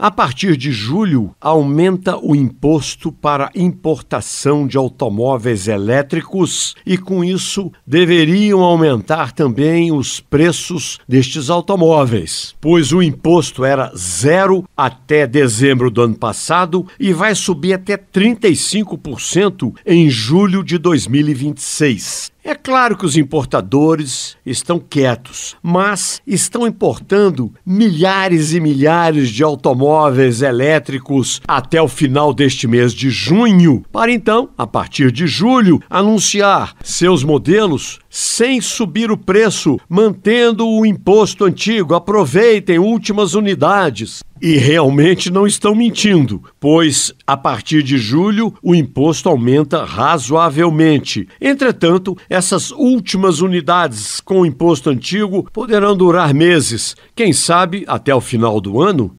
A partir de julho, aumenta o imposto para importação de automóveis elétricos e, com isso, deveriam aumentar também os preços destes automóveis, pois o imposto era zero até dezembro do ano passado e vai subir até 35% em julho de 2026. É claro que os importadores estão quietos, mas estão importando milhares e milhares de automóveis elétricos até o final deste mês de junho, para então, a partir de julho, anunciar seus modelos sem subir o preço, mantendo o imposto antigo. Aproveitem últimas unidades. E realmente não estão mentindo, pois a partir de julho o imposto aumenta razoavelmente. Entretanto, essas últimas unidades com o imposto antigo poderão durar meses, quem sabe até o final do ano.